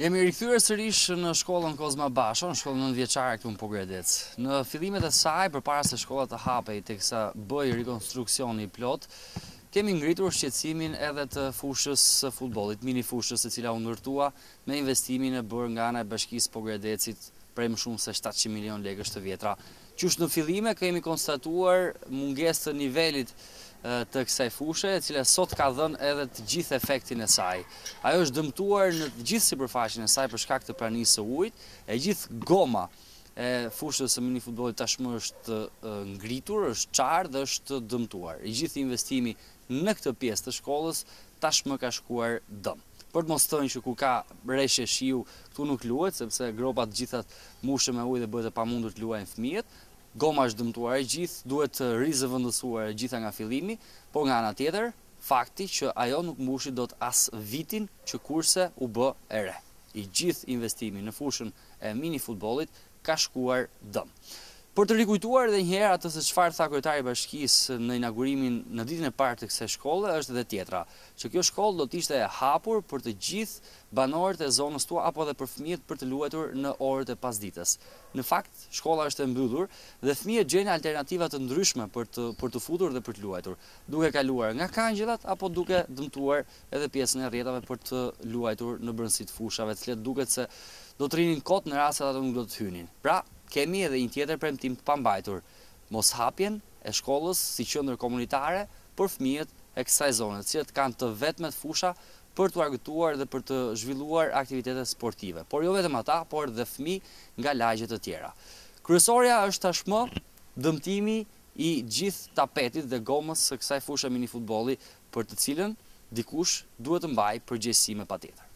Jemi rikëthyre sërish në shkollën Kozma Basho, në shkollën nëndë vjeqare këtu në Pogredec. Në fillimet e saj, për para se shkollat të hapej, të kësa bëj rekonstruksion i plot, kemi ngritur shqecimin edhe të fushës së futbolit, mini fushës e cila unë me investimin e bërë nga në bashkisë Pogredecit prej më shumë se 700 milion legës të vjetra. Qështë në fillime, kemi konstatuar munges të nivelit të kësaj fushë, e cila sot ka dhënë edhe të gjithë efektin e saj. Ajo është dëmtuar në të gjithë sipërfaqen e saj për shkak të pranisë së ujit, e gjithë goma e fushës së mini futbollit tashmë është ngritur, është çar dhe është dëmtuar. I gjithë investimi në këtë pjesë të shkollës tashmë ka shkuar dëm. Për të mos thënë që ku ka rreshë shiu, këtu nuk luhet sepse gropat gjithat mushën me ujë dhe bëhet e pamundur të luajnë fëmijët, goma është dëmtuar e gjithë, duhet të rizë vëndësuar e gjitha nga filimi, por nga nga tjetër, fakti që ajo nuk mbushit do të asë vitin që kurse u bë e re. I gjithë investimi në fushën e mini futbolit ka shkuar dëmë. Për të rikujtuar edhe herë atë se çfarë tha kryetari i bashkisë në inaugurimin në ditën e parë të kësaj shkolle është edhe tjetra, që kjo shkollë do të ishte e hapur për të gjithë banorët e zonës tuaj apo edhe për fëmijët për të luajtur në orët e pasdites. Në fakt, shkolla është e mbyllur dhe fëmijët gjejnë alternativa të ndryshme për të për të futur dhe për të luajtur, duke kaluar nga kangjellat apo duke dëmtuar edhe pjesën e rrjetave për të luajtur në të fushave, të cilat duket se do të rinin kot në rast se ato nuk do të hynin. Pra, kemi edhe një tjetër premtim të pambajtur, mos hapjen e shkollës si qendër komunitare për fëmijët e kësaj zone, të kanë të vetme të fusha për të argëtuar dhe për të zhvilluar aktivitetet sportive, por jo vetëm ata, por dhe fëmi nga lagjet të tjera. Kryesoria është tashmë dëmtimi i gjithë tapetit dhe gomës së kësaj fusha mini futbolli për të cilën dikush duhet të mbajë përgjegjësi me tjetër.